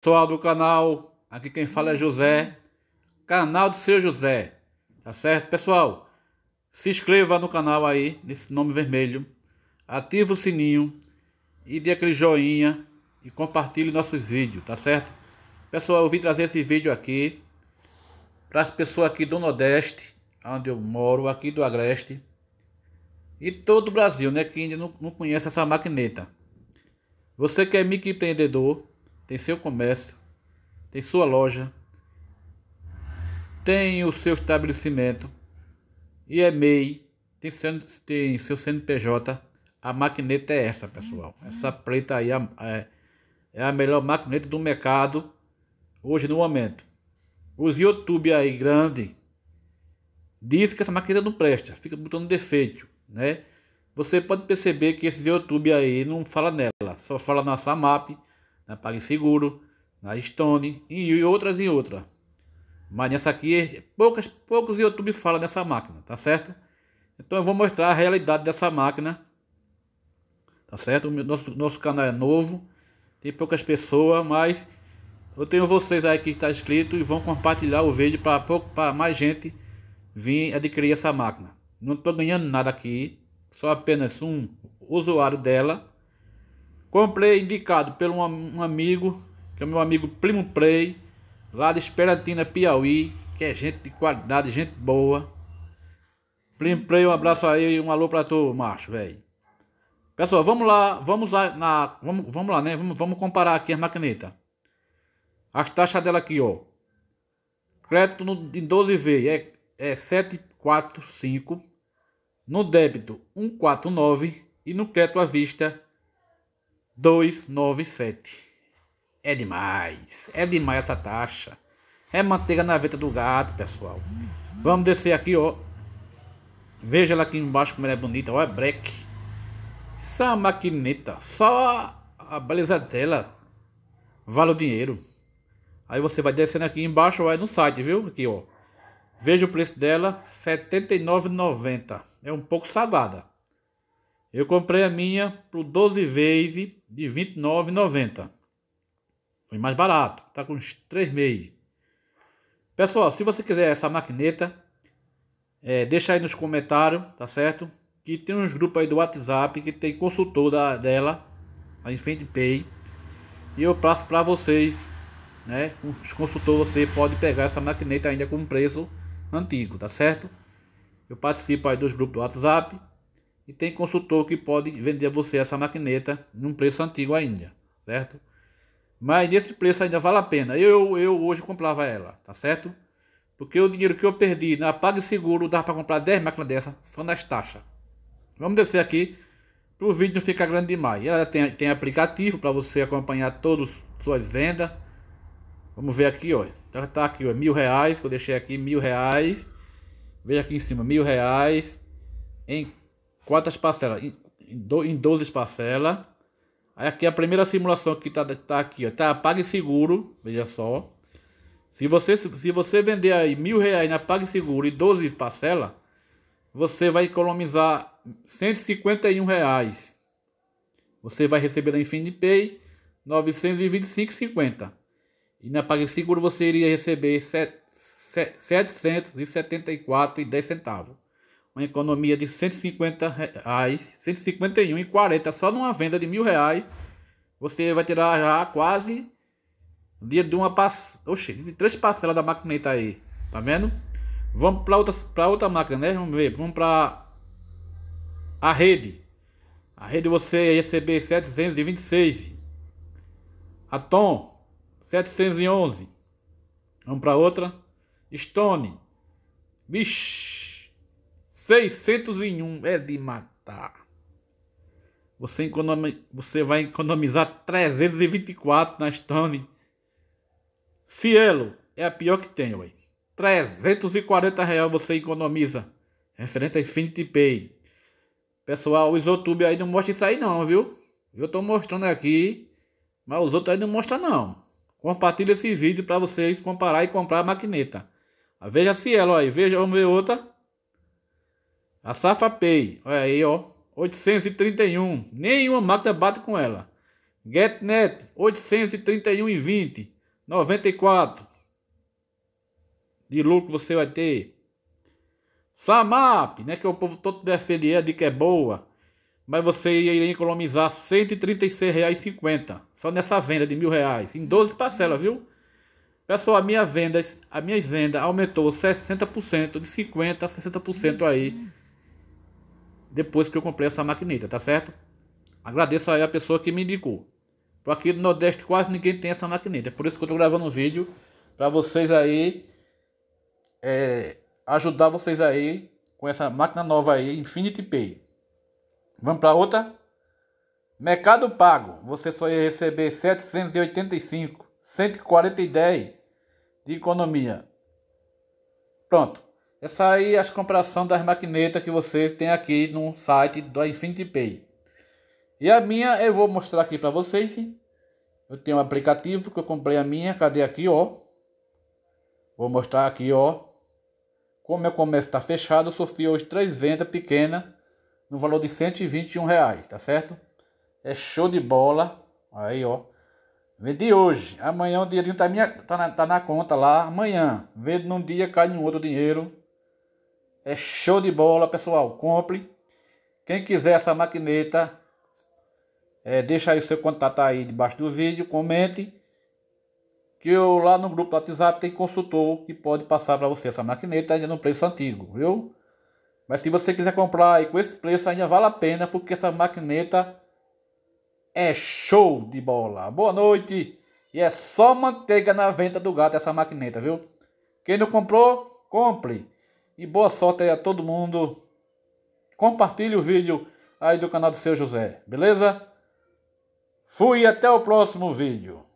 pessoal do canal, aqui quem fala é uhum. José, canal do seu José, tá certo? Pessoal, se inscreva no canal aí, nesse nome vermelho, ativa o sininho e dê aquele joinha e compartilhe nossos vídeos, tá certo? Pessoal, eu vim trazer esse vídeo aqui para as pessoas aqui do Nordeste, onde eu moro, aqui do Agreste e todo o Brasil, né, que ainda não, não conhece essa maquineta. Você que é microempreendedor, tem seu comércio, tem sua loja, tem o seu estabelecimento, e é MEI, tem, tem seu CNPJ. A maquineta é essa, pessoal. Essa uhum. preta aí é, é, é a melhor maquineta do mercado hoje no momento. Os YouTube aí grande diz que essa maquineta não presta, fica botando defeito, né? Você pode perceber que esse YouTube aí não fala nela, só fala na SAMAP, na PagSeguro, na Stone e outras e outras. Mas nessa aqui, é, poucas, poucos YouTube falam dessa máquina, tá certo? Então eu vou mostrar a realidade dessa máquina, tá certo? O nosso, nosso canal é novo, tem poucas pessoas, mas eu tenho vocês aí que está inscrito e vão compartilhar o vídeo para mais gente vir adquirir essa máquina. Não estou ganhando nada aqui, só apenas um usuário dela Comprei é indicado por um amigo, que é meu amigo Primo Play, lá de Esperantina, Piauí, que é gente de qualidade, gente boa. Primo Play, um abraço aí e um alô pra tu, macho, velho. Pessoal, vamos lá, vamos lá, na, vamos, vamos lá, né? Vamos, vamos comparar aqui as macanetas. As taxas dela aqui, ó. Crédito no, em 12 vezes é, é 745. No débito, 149. E no crédito à vista, 297. É demais. É demais essa taxa. É manteiga na veta do gato, pessoal. Vamos descer aqui, ó. Veja lá aqui embaixo como ela é bonita. Olha, é break. Essa maquineta. Só a beleza dela vale o dinheiro. Aí você vai descendo aqui embaixo, vai é no site, viu? Aqui, ó. Veja o preço dela, R$ 79,90. É um pouco salgada. Eu comprei a minha pro 12 Wave de 29,90. Foi mais barato, tá com uns 3 meses. Pessoal, se você quiser essa maquineta, é, deixa aí nos comentários, tá certo? Que tem uns grupos aí do WhatsApp que tem consultor da, dela, a Infante Pay. E eu passo para vocês, né? Os consultor você pode pegar essa maquineta ainda com preço antigo, tá certo? Eu participo aí dos grupos do WhatsApp e tem consultor que pode vender a você essa maquineta num preço antigo ainda, certo? Mas nesse preço ainda vale a pena. Eu, eu hoje comprava ela, tá certo? Porque o dinheiro que eu perdi na PagSeguro dava para comprar 10 máquinas dessa só nas taxas. Vamos descer aqui para o vídeo não ficar grande demais. Ela tem, tem aplicativo para você acompanhar todas as suas vendas. Vamos ver aqui, ó. Então tá aqui, ó, mil reais, que eu deixei aqui, mil reais. Veja aqui em cima, mil reais. Em quatro parcelas? Em 12 parcelas. Aqui a primeira simulação que tá, tá aqui, ó, tá PagSeguro, veja só. Se você, se você vender aí mil reais na PagSeguro e 12 parcelas, você vai economizar 151 reais. Você vai receber da Infinipay 925,50. E na PagSeguro você iria receber 774,10 centavos uma economia de 150 reais, 151,40 só numa venda de mil reais, você vai tirar já quase dia de uma pass... Oxe, de três parcelas da maquineta aí, tá vendo? Vamos para outra, pra outra máquina, né? Vamos ver, vamos para a rede. A rede você ia receber 726. A Tom, 711. Vamos para outra. Stone. Vixe. 601 é de matar. Você, economi... Você vai economizar 324 na Stone. Cielo é a pior que tem, ué. 340 real você economiza. Referente a Infinity Pay. Pessoal, os YouTube aí não mostra isso aí não, viu? Eu tô mostrando aqui, mas os outros aí não mostra não. Compartilha esse vídeo para vocês comparar e comprar a maquineta. Veja Cielo aí, veja, vamos ver outra. A Safa Pay, olha aí, ó. 831. Nenhuma máquina bate com ela. GetNet, 831,20. 94. De lucro você vai ter. Samap, né? Que é o povo todo defende a dica é boa. Mas você iria economizar R$ 136,50. Só nessa venda de mil reais. Em 12 parcelas, viu? Pessoal, a minha venda, a minha venda aumentou 60%, de 50% a 60% aí. Uhum depois que eu comprei essa maquineta, tá certo? Agradeço aí a pessoa que me indicou. Por aqui do Nordeste quase ninguém tem essa maquineta, é por isso que eu tô gravando um vídeo para vocês aí é, ajudar vocês aí com essa máquina nova aí, Infinity Pay. Vamos para outra? Mercado Pago, você só ia receber 785, 140 e 10 de economia. Pronto. Essa é aí é as comparação das maquinetas que você tem aqui no site do Infinity Pay. E a minha eu vou mostrar aqui para vocês. Eu tenho um aplicativo que eu comprei a minha, cadê aqui, ó? Vou mostrar aqui, ó. Como meu comércio está fechado, eu sofri hoje três vendas pequenas no valor de 121 reais, tá certo? É show de bola. Aí, ó. Vendi hoje. Amanhã o dinheirinho tá, minha, tá, na, tá na conta lá. Amanhã. Vendo num dia, cai em outro dinheiro. É show de bola, pessoal. Compre. Quem quiser essa maquineta, é, deixa aí o seu contato aí debaixo do vídeo, comente. Que eu lá no grupo do WhatsApp tem consultor que pode passar para você essa maquineta ainda no preço antigo, viu? Mas se você quiser comprar aí com esse preço ainda vale a pena, porque essa maquineta é show de bola. Boa noite! E é só manteiga na venta do gato essa maquineta, viu? Quem não comprou, compre. E boa sorte aí a todo mundo. Compartilhe o vídeo aí do canal do seu José, beleza? Fui até o próximo vídeo.